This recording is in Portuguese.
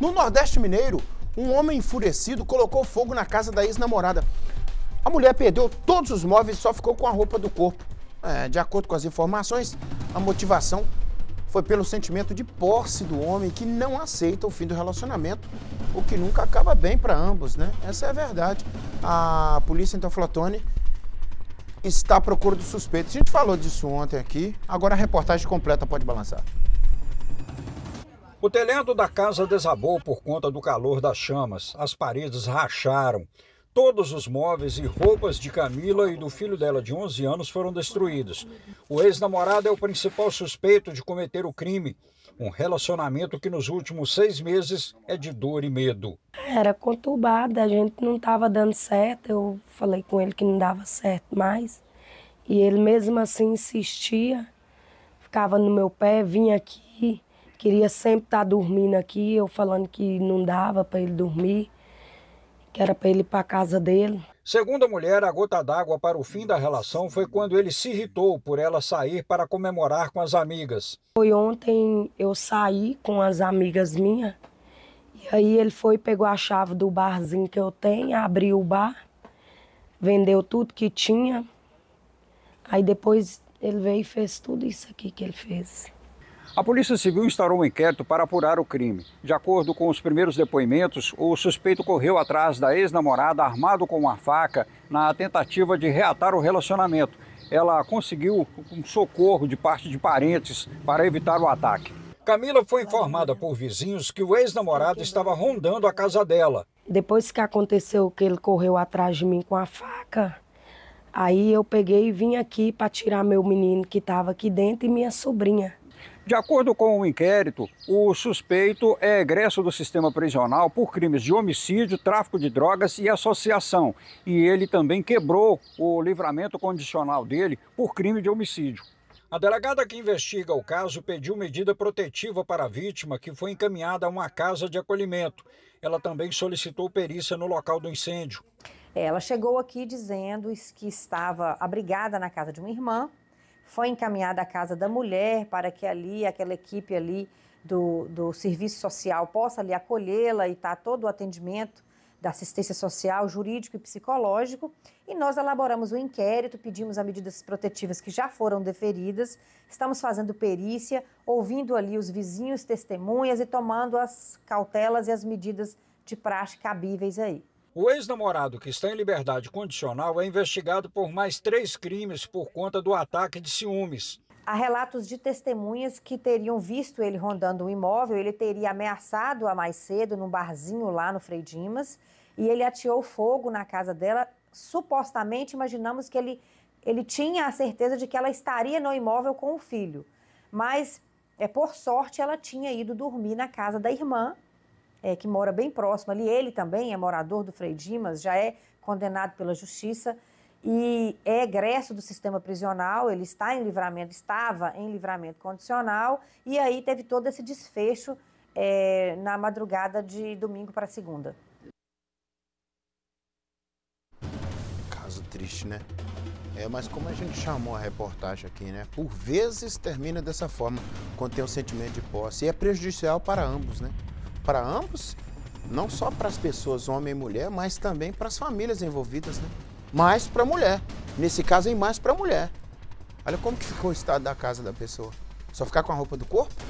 No Nordeste Mineiro, um homem enfurecido colocou fogo na casa da ex-namorada. A mulher perdeu todos os móveis e só ficou com a roupa do corpo. É, de acordo com as informações, a motivação foi pelo sentimento de posse do homem que não aceita o fim do relacionamento, o que nunca acaba bem para ambos, né? Essa é a verdade. A polícia então falou, está à procura do suspeito. A gente falou disso ontem aqui, agora a reportagem completa pode balançar. O telhado da casa desabou por conta do calor das chamas, as paredes racharam. Todos os móveis e roupas de Camila e do filho dela de 11 anos foram destruídos. O ex-namorado é o principal suspeito de cometer o crime. Um relacionamento que nos últimos seis meses é de dor e medo. Era conturbada, a gente não estava dando certo. Eu falei com ele que não dava certo mais. E ele mesmo assim insistia, ficava no meu pé, vinha aqui Queria sempre estar tá dormindo aqui, eu falando que não dava para ele dormir, que era para ele ir para casa dele. Segundo a mulher, a gota d'água para o fim da relação foi quando ele se irritou por ela sair para comemorar com as amigas. Foi ontem eu saí com as amigas minhas. E aí ele foi, pegou a chave do barzinho que eu tenho, abriu o bar, vendeu tudo que tinha. Aí depois ele veio e fez tudo isso aqui que ele fez. A Polícia Civil instaurou um inquérito para apurar o crime. De acordo com os primeiros depoimentos, o suspeito correu atrás da ex-namorada armado com uma faca na tentativa de reatar o relacionamento. Ela conseguiu um socorro de parte de parentes para evitar o ataque. Camila foi informada por vizinhos que o ex-namorado estava rondando a casa dela. Depois que aconteceu que ele correu atrás de mim com a faca, aí eu peguei e vim aqui para tirar meu menino que estava aqui dentro e minha sobrinha. De acordo com o inquérito, o suspeito é egresso do sistema prisional por crimes de homicídio, tráfico de drogas e associação. E ele também quebrou o livramento condicional dele por crime de homicídio. A delegada que investiga o caso pediu medida protetiva para a vítima, que foi encaminhada a uma casa de acolhimento. Ela também solicitou perícia no local do incêndio. Ela chegou aqui dizendo que estava abrigada na casa de uma irmã foi encaminhada à Casa da Mulher para que ali, aquela equipe ali do, do serviço social possa ali acolhê-la e tá todo o atendimento da assistência social, jurídico e psicológico, e nós elaboramos o um inquérito, pedimos as medidas protetivas que já foram deferidas, estamos fazendo perícia, ouvindo ali os vizinhos, testemunhas e tomando as cautelas e as medidas de praxe cabíveis aí. O ex-namorado, que está em liberdade condicional, é investigado por mais três crimes por conta do ataque de ciúmes. Há relatos de testemunhas que teriam visto ele rondando o um imóvel, ele teria ameaçado a mais cedo num barzinho lá no Frei Dimas e ele ateou fogo na casa dela. Supostamente, imaginamos que ele, ele tinha a certeza de que ela estaria no imóvel com o filho, mas é por sorte ela tinha ido dormir na casa da irmã é, que mora bem próximo ali, ele também é morador do Frei Dimas, já é condenado pela justiça e é egresso do sistema prisional, ele está em livramento, estava em livramento condicional, e aí teve todo esse desfecho é, na madrugada de domingo para segunda. Caso triste, né? É, mas como a gente chamou a reportagem aqui, né? Por vezes termina dessa forma, quando tem um sentimento de posse. E é prejudicial para ambos, né? para ambos, não só para as pessoas, homem e mulher, mas também para as famílias envolvidas, né? Mais para a mulher. Nesse caso, em mais para a mulher. Olha como que ficou o estado da casa da pessoa. Só ficar com a roupa do corpo?